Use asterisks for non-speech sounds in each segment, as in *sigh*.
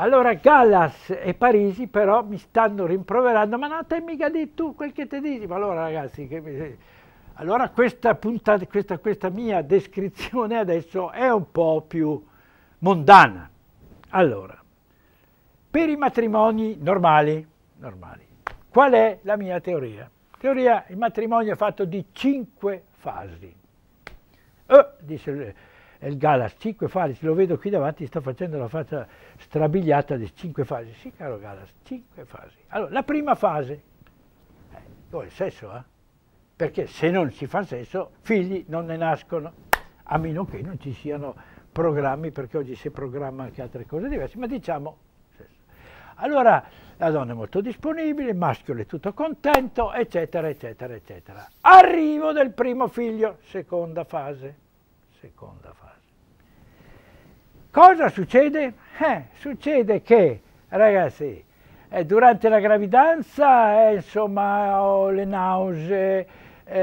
Allora Gallas e Parisi però mi stanno rimproverando, ma non te mica di tu quel che ti dici, ma allora ragazzi, mi... allora questa, puntata, questa, questa mia descrizione adesso è un po' più mondana. Allora, per i matrimoni normali, normali qual è la mia teoria? Teoria, il matrimonio è fatto di cinque fasi. Oh, eh, dice il Galas, 5 fasi, lo vedo qui davanti, sta facendo la faccia strabiliata di 5 fasi. Sì, caro Galas, 5 fasi. Allora, la prima fase, eh, poi il sesso, eh? perché se non si fa sesso, figli non ne nascono, a meno che non ci siano programmi, perché oggi si programma anche altre cose diverse, ma diciamo sesso. Allora, la donna è molto disponibile, il maschio è tutto contento, eccetera, eccetera, eccetera. Arrivo del primo figlio, seconda fase, seconda fase. Cosa succede? Eh, succede che, ragazzi, eh, durante la gravidanza, eh, insomma, ho le nausee, eh,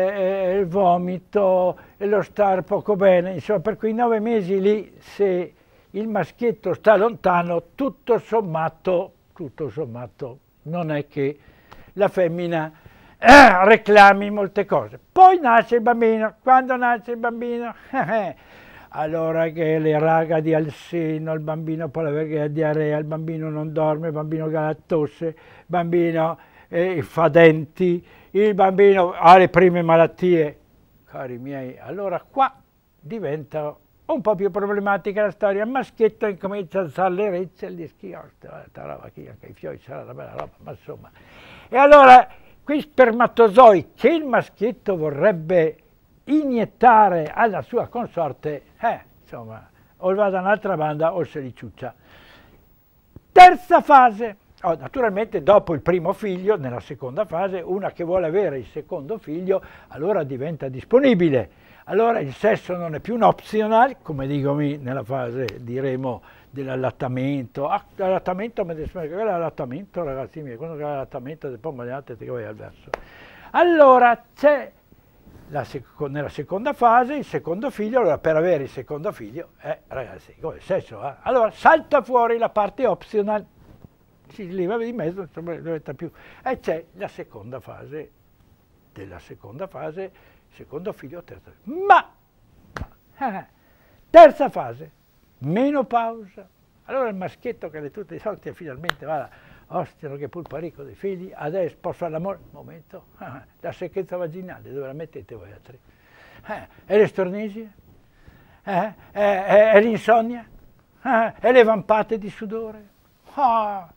eh, il vomito, lo star poco bene, insomma, per quei nove mesi lì, se il maschietto sta lontano, tutto sommato, tutto sommato, non è che la femmina eh, reclami molte cose. Poi nasce il bambino, quando nasce il bambino... *laughs* allora che le raga di seno, il bambino poi ha diarrea, il bambino non dorme, il bambino ha la tosse, il bambino eh, fa denti, il bambino ha le prime malattie. Cari miei, allora qua diventa un po' più problematica la storia. Il maschietto incomincia a alzare le rezze e gli schiorta, oh, la roba che i fiori sarà una bella roba, ma insomma. E allora, qui spermatozoi che il maschietto vorrebbe iniettare alla sua consorte, eh, insomma, o va da un'altra banda o se li ciuccia. Terza fase. Oh, naturalmente dopo il primo figlio, nella seconda fase, una che vuole avere il secondo figlio, allora diventa disponibile. Allora il sesso non è più un optional, come dicomi nella fase, diremo, dell'allattamento. Ah, l'allattamento, mi dispiace, quello è l'allattamento, ragazzi miei, quando è l'allattamento, poi mangiate, ti vai al verso. Allora c'è sec nella seconda fase, il secondo figlio, allora per avere il secondo figlio, eh, ragazzi, come sesso, eh? allora salta fuori la parte optional, si leva di mezzo, insomma, non diventa più, e c'è la seconda fase, della seconda fase, secondo figlio, terza fase. Ma, eh, terza fase, meno pausa, allora il maschietto che le tutte le sorti finalmente va... Là, ostero che pur parico dei figli, adesso posso fare l'amore, momento, ah, la secchezza vaginale dove la mettete voi altri? Eh, e le stornisi? Eh, eh, eh, e l'insonnia? Eh, e le vampate di sudore? Ah,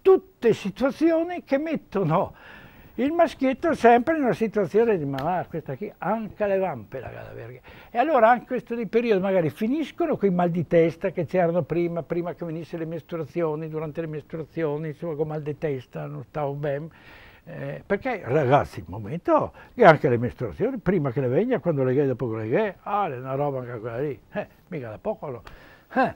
tutte situazioni che mettono il maschietto sempre in una situazione di mamma, questa qui, anche le vampe la Galaverga. E allora anche questo di periodo magari finiscono quei mal di testa che c'erano prima, prima che venissero le mestruazioni, durante le mestruazioni, insomma con mal di testa, non stavo bene. Eh, perché ragazzi, il momento, che anche le mestruazioni, prima che le venga, quando le gay, dopo che le gay, ah, è una roba anche quella lì, eh, mica da poco. No. Eh.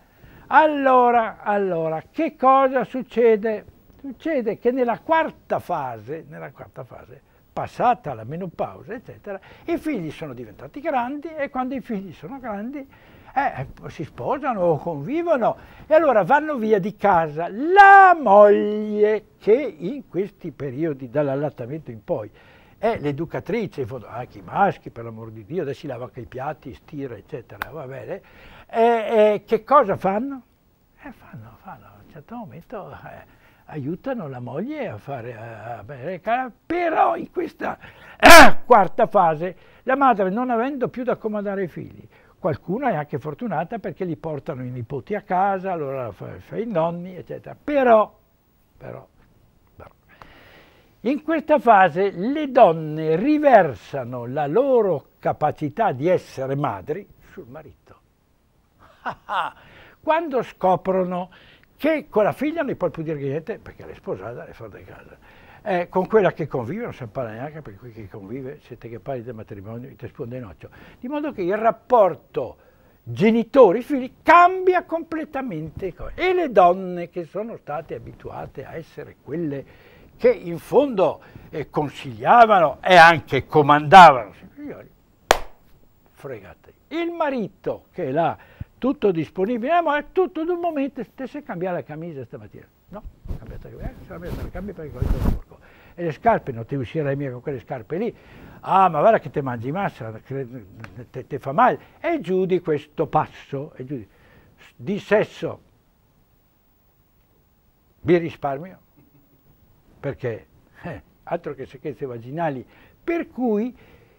Allora, allora, che cosa succede? Succede che nella quarta fase, nella quarta fase passata la menopausa, eccetera, i figli sono diventati grandi e quando i figli sono grandi eh, si sposano o convivono e allora vanno via di casa la moglie che in questi periodi dall'allattamento in poi è l'educatrice, anche ah, i maschi per l'amor di Dio, adesso si lava anche i piatti, stira eccetera, va bene, eh, eh, che cosa fanno? Eh, fanno, fanno, a un certo momento eh, aiutano la moglie a fare a però in questa eh, quarta fase la madre non avendo più da accomodare i figli, qualcuna è anche fortunata perché li portano i nipoti a casa, allora fa, fa i nonni, eccetera, però, però, però, in questa fase le donne riversano la loro capacità di essere madri sul marito. *laughs* Ah, ah, quando scoprono che con la figlia non gli può più dire niente perché l'è sposata e fuori di casa. Eh, con quella che convive non si parla neanche perché chi convive, se te che parli del matrimonio, ti risponde noccio. Di modo che il rapporto genitori-figli cambia completamente. E le donne che sono state abituate a essere quelle che in fondo eh, consigliavano e anche comandavano, signori, fregate. Il marito che l'ha tutto disponibile, eh, ma è tutto d'un momento, te se cambiare la camicia stamattina. No, ho eh, la camicia, la camicia, la camicia perché sporco. E le scarpe, non ti uscirai mica con quelle scarpe lì. Ah, ma guarda che te mangi massa, ti fa male. E giù di questo passo, e giù di, di sesso, vi risparmio, perché eh, altro che secchezze vaginali. Per cui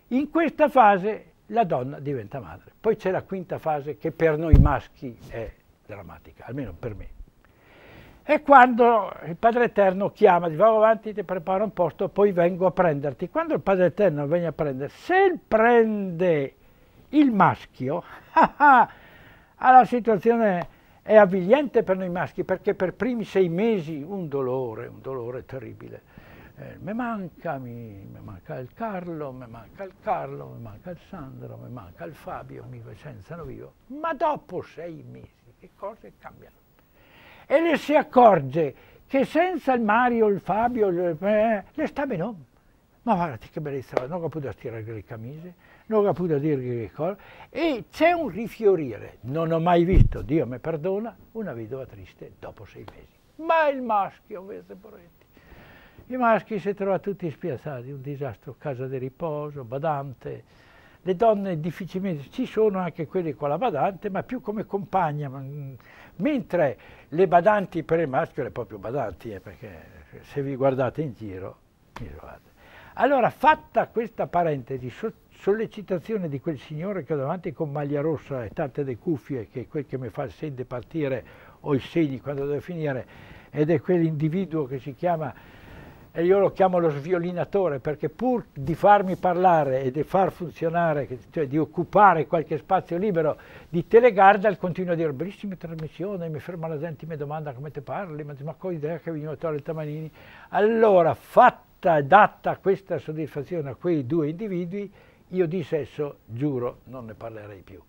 in questa fase la donna diventa madre. Poi c'è la quinta fase che per noi maschi è drammatica, almeno per me. E quando il Padre Eterno chiama, dice vado avanti, ti preparo un posto, poi vengo a prenderti. Quando il Padre Eterno viene a prendere, se prende il maschio, *laughs* ah, ah, ah, la situazione è avviliente per noi maschi, perché per primi sei mesi un dolore, un dolore terribile eh, mi manca, mi, mi, manca il Carlo, mi manca il Carlo, mi manca il Sandro, mi manca il Fabio, mi licenziano vivo. Ma dopo sei mesi che cose cambiano? E le si accorge che senza il Mario, il Fabio, le, eh, le sta bene. Ma guardate che bellezza, non ho potuto stirare le camise, non ho potuto dirgli che cosa. E c'è un rifiorire. Non ho mai visto, Dio mi perdona, una vedova triste dopo sei mesi. Ma il maschio, invece, poveretta. I maschi si trovano tutti spiazzati, un disastro, casa di riposo, badante. Le donne difficilmente, ci sono anche quelle con la badante, ma più come compagna. Mm, mentre le badanti per il maschio le proprio badanti, eh, perché se vi guardate in giro, mi trovate. Allora, fatta questa parentesi, sollecitazione di quel signore che ho davanti con maglia rossa e tante le cuffie, che è quel che mi fa il sede partire o i segni quando deve finire, ed è quell'individuo che si chiama e io lo chiamo lo sviolinatore perché pur di farmi parlare e di far funzionare, cioè di occupare qualche spazio libero di Telegardal, continuo a dire bellissima trasmissione, mi ferma la gente, mi domanda come te parli, ma, ma con idea che veniva Torre Tamanini. Allora, fatta e data questa soddisfazione a quei due individui, io di sesso, giuro, non ne parlerei più.